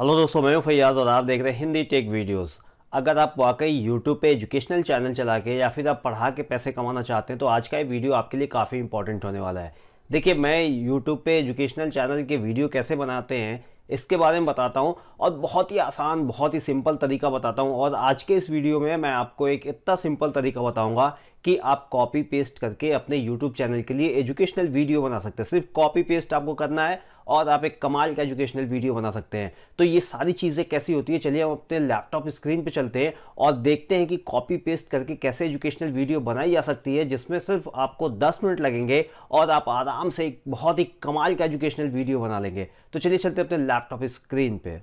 hello दोस्तों मैं फैयाज़ और आप देख रहे हैं हिंदी टेक वीडियोस अगर आप वाकई यूट्यूब पे एजुकेशनल चैनल चला के या फिर आप पढ़ा के पैसे कमाना चाहते हैं तो आज का ये वीडियो आपके लिए काफ़ी इंपॉर्टेंट होने वाला है देखिए मैं यूट्यूब पे एजुकेशनल चैनल के वीडियो कैसे बनाते हैं इसके बारे में बताता हूँ और बहुत ही आसान बहुत ही सिंपल तरीका बताता हूँ और आज के इस वीडियो में मैं आपको एक इतना सिंपल तरीका बताऊँगा कि आप कॉपी पेस्ट करके अपने यूट्यूब चैनल के लिए एजुकेशनल वीडियो बना सकते हैं सिर्फ कॉपी पेस्ट आपको करना है और आप एक कमाल का एजुकेशनल वीडियो बना सकते हैं तो ये सारी चीज़ें कैसी होती है चलिए हम अपने लैपटॉप स्क्रीन पे चलते हैं और देखते हैं कि कॉपी पेस्ट करके कैसे एजुकेशनल वीडियो बनाई जा सकती है जिसमें सिर्फ आपको 10 मिनट लगेंगे और आप आराम से एक बहुत ही कमाल का एजुकेशनल वीडियो बना लेंगे तो चलिए चलते अपने लैपटॉप स्क्रीन पर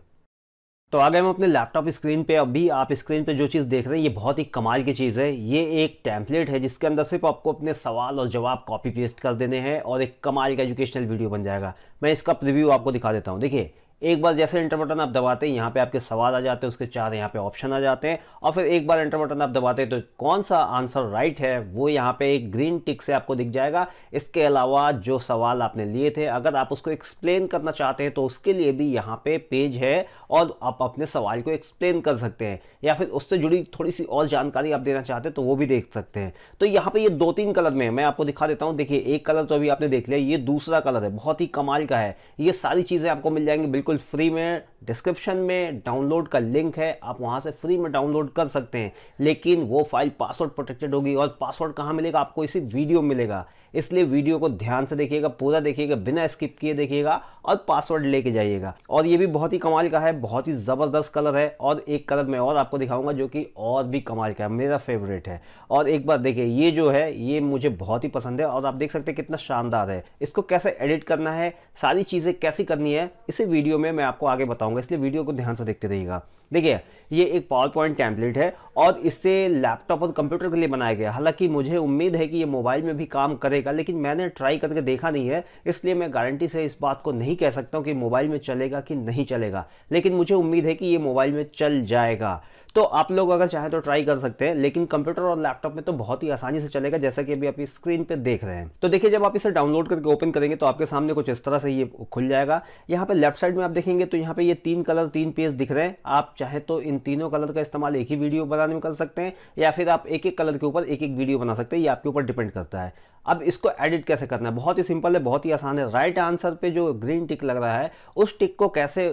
तो आ गए हम अपने लैपटॉप स्क्रीन पे अभी आप स्क्रीन पे जो चीज़ देख रहे हैं ये बहुत ही कमाल की चीज़ है ये एक टैंपलेट है जिसके अंदर सिर्फ आपको अपने सवाल और जवाब कॉपी पेस्ट कर देने हैं और एक कमाल का एजुकेशनल वीडियो बन जाएगा मैं इसका प्रिव्यू आपको दिखा देता हूँ देखिए एक बार जैसे इंटर बटन आप दबाते हैं यहाँ पे आपके सवाल आ जाते हैं उसके चार यहाँ पे ऑप्शन आ जाते हैं और फिर एक बार इंटर बटन आप दबाते हैं तो कौन सा आंसर राइट है वो यहाँ पे एक ग्रीन टिक से आपको दिख जाएगा इसके अलावा जो सवाल आपने लिए थे अगर आप उसको एक्सप्लेन करना चाहते हैं तो उसके लिए भी यहाँ पे पेज है और आप अपने सवाल को एक्सप्लेन कर सकते हैं या फिर उससे जुड़ी थोड़ी सी और जानकारी आप देना चाहते हैं तो वो भी देख सकते हैं तो यहाँ पे ये दो तीन कलर में मैं आपको दिखा देता हूँ देखिए एक कलर तो अभी आपने देख लिया ये दूसरा कलर है बहुत ही कमाल का है ये सारी चीज़ें आपको मिल जाएंगी बिल्कुल बिल्कुल फ्री में डिस्क्रिप्शन में डाउनलोड का लिंक है आप वहां से फ्री में डाउनलोड कर सकते हैं लेकिन वो फाइल पासवर्ड प्रोटेक्टेड होगी और पासवर्ड कहाँ मिलेगा आपको इसी वीडियो मिलेगा इसलिए वीडियो को ध्यान से देखिएगा पूरा देखिएगा बिना स्किप किए देखिएगा और पासवर्ड लेके जाइएगा और ये भी बहुत ही कमाल का है बहुत ही ज़बरदस्त कलर है और एक कलर मैं और आपको दिखाऊंगा जो कि और भी कमाल का है मेरा फेवरेट है और एक बार देखिए ये जो है ये मुझे बहुत ही पसंद है और आप देख सकते हैं कितना शानदार है इसको कैसे एडिट करना है सारी चीज़ें कैसी करनी है इसे वीडियो वीडियो में मैं आपको आगे बताऊंगा इसलिए वीडियो को ध्यान से देखते रहिएगा देखिए ये एक पावर पॉइंट टैंपलेट है और इससे लैपटॉप और कंप्यूटर के लिए बनाया गया हालांकि मुझे उम्मीद है कि ये मोबाइल में भी काम करेगा लेकिन मैंने ट्राई करके देखा नहीं है इसलिए मैं गारंटी से इस बात को नहीं कह सकता हूँ कि मोबाइल में चलेगा कि नहीं चलेगा लेकिन मुझे उम्मीद है कि ये मोबाइल में चल जाएगा तो आप लोग अगर चाहें तो ट्राई कर सकते हैं लेकिन कंप्यूटर और लैपटॉप में तो बहुत ही आसानी से चलेगा जैसा कि अभी आप स्क्रीन पर देख रहे हैं तो देखिए जब आप इसे डाउनलोड करके ओपन करेंगे तो आपके सामने कुछ इस तरह से ये खुल जाएगा यहाँ पर लेफ्ट साइड में आप देखेंगे तो यहाँ पर ये तीन कलर तीन पेज दिख रहे हैं आप चाहे तो इन तीनों कलर का इस्तेमाल एक ही वीडियो बनाने में कर सकते हैं या फिर आप एक एक कलर के ऊपर एक एक वीडियो बना सकते हैं ये आपके ऊपर डिपेंड करता है अब इसको एडिट कैसे करना है बहुत ही सिंपल है बहुत ही आसान है राइट आंसर पे जो ग्रीन टिक लग रहा है उस टिक को कैसे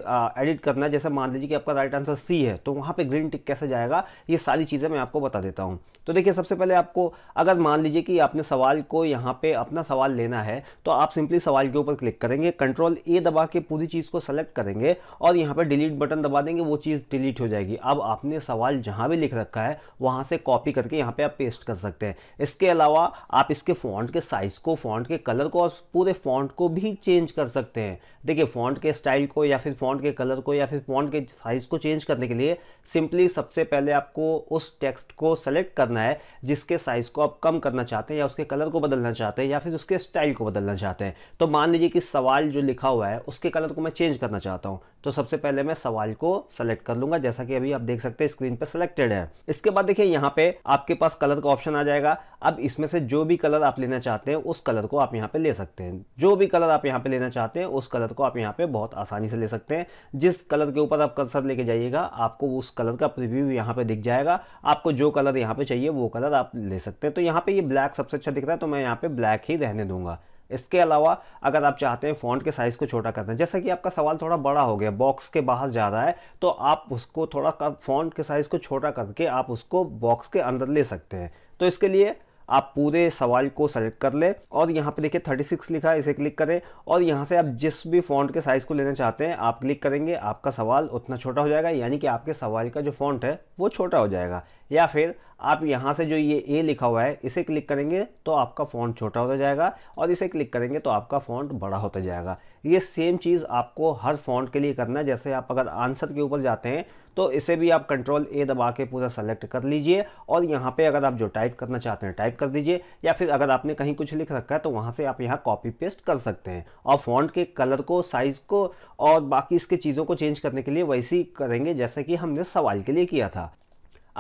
एडिट करना है जैसे मान लीजिए कि आपका राइट आंसर सी है तो वहाँ पे ग्रीन टिक कैसे जाएगा ये सारी चीज़ें मैं आपको बता देता हूँ तो देखिए सबसे पहले आपको अगर मान लीजिए कि आपने सवाल को यहाँ पर अपना सवाल लेना है तो आप सिंपली सवाल के ऊपर क्लिक करेंगे कंट्रोल ए दबा के पूरी चीज़ को सेलेक्ट करेंगे और यहाँ पर डिलीट बटन दबा देंगे वो चीज़ डिलीट हो जाएगी अब आपने सवाल जहाँ भी लिख रखा है वहाँ से कॉपी करके यहाँ पर आप पेस्ट कर सकते हैं इसके अलावा आप इसके फोन फॉन्ट के साइज़ को फॉन्ट के कलर को और पूरे फॉन्ट को भी चेंज कर सकते हैं देखिए फॉन्ट के स्टाइल को या फिर फॉन्ट के कलर को या फिर फॉन्ट के साइज़ को चेंज करने के लिए सिंपली सबसे पहले आपको उस टेक्स्ट को सेलेक्ट करना है जिसके साइज़ को आप कम करना चाहते हैं या उसके कलर को बदलना चाहते हैं या फिर उसके स्टाइल को बदलना चाहते हैं तो मान लीजिए कि सवाल जो लिखा हुआ है उसके कलर को मैं चेंज करना चाहता हूँ तो सबसे पहले मैं सवाल को सेलेक्ट कर लूंगा जैसा कि अभी आप देख सकते हैं स्क्रीन पर सिलेक्टेड है इसके बाद देखिए यहाँ पे आपके पास कलर का ऑप्शन आ जाएगा अब इसमें से जो भी कलर आप लेना लेना चाहते हैं उस कलर को आप यहाँ पे ले सकते हैं जो भी कलर आप यहाँ पे लेना चाहते हैं उस कलर को आप यहाँ पे बहुत आसानी से ले सकते हैं जिस कलर के ऊपर आप कर्सर लेके जाइएगा आपको उस कलर का प्रिव्यू यहाँ पे दिख जाएगा आपको जो कलर यहाँ पे चाहिए वो कलर आप ले सकते हैं तो यहाँ पे ये ब्लैक सबसे अच्छा दिख रहा है तो मैं यहाँ पे ब्लैक ही रहने दूंगा इसके अलावा अगर आप चाहते हैं फ़ॉन्ट के साइज़ को छोटा करना जैसा कि आपका सवाल थोड़ा बड़ा हो गया बॉक्स के बाहर जा रहा है तो आप उसको थोड़ा फ़ॉन्ट के साइज़ को छोटा करके आप उसको बॉक्स के अंदर ले सकते हैं तो इसके लिए आप पूरे सवाल को सेलेक्ट कर लें और यहाँ पे देखिए 36 लिखा है इसे क्लिक करें और यहाँ से आप जिस भी फॉन्ट के साइज़ को लेना चाहते हैं आप क्लिक करेंगे आपका सवाल उतना छोटा हो जाएगा यानी कि आपके सवाल का जो फॉन्ट है वो छोटा हो जाएगा या फिर आप यहाँ से जो ये ए लिखा हुआ है इसे क्लिक करेंगे तो आपका फ़ॉन्ट छोटा होता जाएगा और इसे क्लिक करेंगे तो आपका फ़ॉन्ट बड़ा होता जाएगा ये सेम चीज़ आपको हर फ़ॉन्ट के लिए करना है जैसे आप अगर आंसर के ऊपर जाते हैं तो इसे भी आप कंट्रोल ए दबा के पूरा सेलेक्ट कर लीजिए और यहाँ पे अगर आप जो टाइप करना चाहते हैं टाइप कर दीजिए या फिर अगर आपने कहीं कुछ लिख रखा है तो वहाँ से आप यहाँ कॉपी पेस्ट कर सकते हैं और फॉन्ट के कलर को साइज़ को और बाकी इसके चीज़ों को चेंज करने के लिए वैसे ही करेंगे जैसे कि हमने सवाल के लिए किया था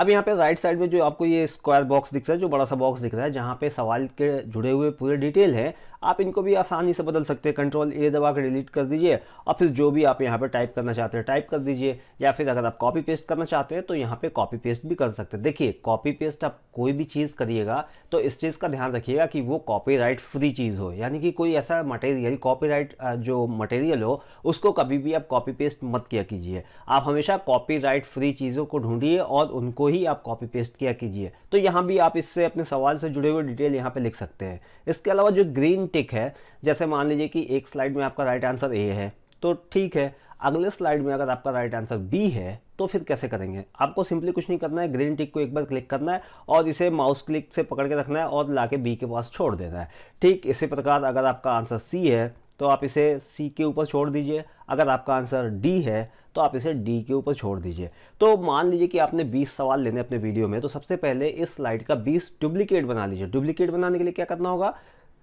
अब यहाँ पे राइट साइड में जो आपको ये स्क्वायर बॉक्स दिख रहा है जो बड़ा सा बॉक्स दिख रहा है जहाँ पे सवाल के जुड़े हुए पूरे डिटेल हैं आप इनको भी आसानी से बदल सकते हैं कंट्रोल ए दबा के डिलीट कर दीजिए और फिर जो भी आप यहाँ पे टाइप करना चाहते हैं टाइप कर दीजिए या फिर अगर आप कॉपी पेस्ट करना चाहते हैं तो यहाँ पे कॉपी पेस्ट भी कर सकते हैं देखिए कॉपी पेस्ट आप कोई भी चीज़ करिएगा तो इस चीज़ का ध्यान रखिएगा कि वो कॉपी फ्री चीज़ हो यानी कि कोई ऐसा मटेरियल कॉपी जो मटेरियल हो उसको कभी भी आप कॉपी पेस्ट मत किया कीजिए आप हमेशा कॉपी फ्री चीज़ों को ढूंढिए और उनको को ही आप कॉपी पेस्ट किया कीजिए तो यहाँ भी आप इससे अपने सवाल से जुड़े हुए डिटेल यहाँ पे लिख सकते हैं इसके अलावा जो ग्रीन टिक है जैसे मान लीजिए कि एक स्लाइड में आपका राइट आंसर ए है तो ठीक है अगले स्लाइड में अगर आपका राइट आंसर बी है तो फिर कैसे करेंगे आपको सिंपली कुछ नहीं करना है ग्रीन टिक को एक बार क्लिक करना है और इसे माउस क्लिक से पकड़ के रखना है और ला के बी के पास छोड़ देना है ठीक इसी प्रकार अगर आपका आंसर सी है तो आप इसे सी के ऊपर छोड़ दीजिए अगर आपका आंसर डी है तो आप इसे डी के ऊपर छोड़ दीजिए तो मान लीजिए कि आपने 20 सवाल लेने अपने वीडियो में तो सबसे पहले इस स्लाइड का 20 डुप्लीकेट बना लीजिए डुप्लीकेट बनाने के लिए क्या करना होगा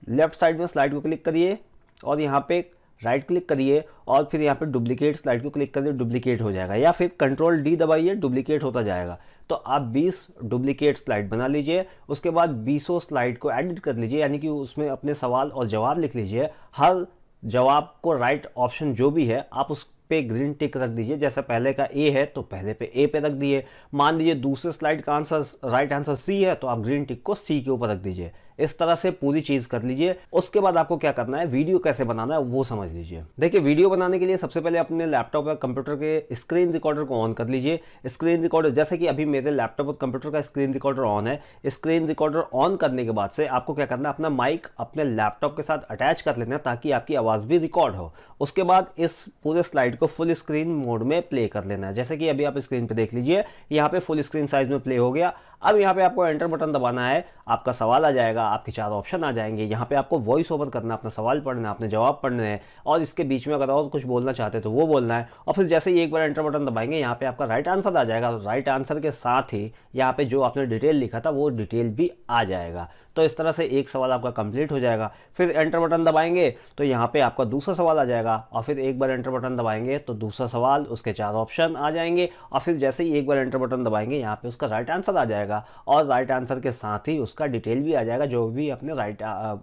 लेफ्ट साइड में स्लाइड को क्लिक करिए और यहाँ पे राइट क्लिक करिए और फिर यहाँ पे डुप्लीकेट स्लाइड को क्लिक करिए डुप्लीकेट हो जाएगा या फिर कंट्रोल डी दबाइए डुप्लीकेट होता जाएगा तो आप 20 डुप्लीकेट स्लाइड बना लीजिए उसके बाद 200 स्लाइड को एडिट कर लीजिए यानी कि उसमें अपने सवाल और जवाब लिख लीजिए हर जवाब को राइट ऑप्शन जो भी है आप उस पे ग्रीन टिक रख दीजिए जैसे पहले का ए है तो पहले पे ए पे रख दिए मान लीजिए दूसरे स्लाइड का आंसर राइट आंसर सी है तो आप ग्रीन टिक को सी के ऊपर रख दीजिए इस तरह से पूरी चीज कर लीजिए उसके बाद आपको क्या करना है वीडियो कैसे बनाना है वो समझ लीजिए देखिए वीडियो बनाने के लिए सबसे पहले अपने लैपटॉप या कंप्यूटर के स्क्रीन रिकॉर्डर को ऑन कर लीजिए स्क्रीन रिकॉर्डर जैसे कि अभी मेरे लैपटॉप और कंप्यूटर का स्क्रीन रिकॉर्डर ऑन है स्क्रीन रिकॉर्डर ऑन करने के बाद से आपको क्या करना है अपना माइक अपने लैपटॉप के साथ अटैच कर लेना है ताकि आपकी आवाज़ भी रिकॉर्ड हो उसके बाद इस पूरे स्लाइड को फुल स्क्रीन मोड में प्ले कर लेना है जैसे कि अभी आप स्क्रीन पर देख लीजिए यहाँ पे फुल स्क्रीन साइज में प्ले हो गया अब यहाँ पे आपको एंटर बटन दबाना है आपका सवाल आ जाएगा आपके चार ऑप्शन आ जाएंगे यहाँ पे आपको वॉइस ओवर करना अपना सवाल पढ़ना अपने जवाब पढ़ने हैं और इसके बीच में अगर और कुछ बोलना चाहते हैं तो वो बोलना है और फिर जैसे ही एक बार एंटर बटन दबाएंगे यहाँ पे आपका राइट आंसर आ जाएगा राइट तो आंसर के साथ ही यहाँ पे जो आपने डिटेल लिखा था वो डिटेल भी आ जाएगा तो इस तरह से एक सवाल आपका कंप्लीट हो जाएगा फिर एंटर बटन दबाएंगे तो यहाँ पे आपका दूसरा सवाल आ जाएगा और फिर एक बार एंटर बटन दबाएंगे तो दूसरा सवाल उसके चार ऑप्शन आ जाएंगे और फिर जैसे ही एक बार एंटर बटन दबाएंगे यहाँ पे उसका राइट आंसर आ जाएगा जाएगा और राइट आंसर के साथ ही उसका डिटेल भी आ जाएगा जो भी अपने राइट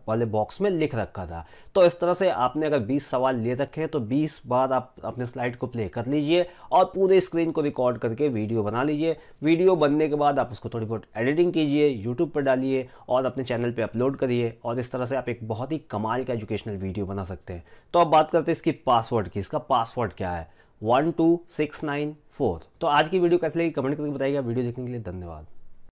वाले बॉक्स में लिख रखा था तो इस तरह से आपने अगर 20 सवाल ले रखे हैं तो 20 बार आप अपने स्लाइड को प्ले कर लीजिए और पूरे स्क्रीन को रिकॉर्ड करके वीडियो बना लीजिए वीडियो बनने के बाद आप उसको थोड़ी बहुत एडिटिंग कीजिए यूट्यूब पर डालिए और अपने चैनल पर अपलोड करिए और इस तरह से आप एक बहुत ही कमाल का एजुकेशनल वीडियो बना सकते हैं तो अब बात करते हैं इसकी पासवर्ड की इसका पासवर्ड क्या है one two six nine four तो आज की वीडियो कैसे लगी कमेंट करके बताइएगा वीडियो देखने के लिए धन्यवाद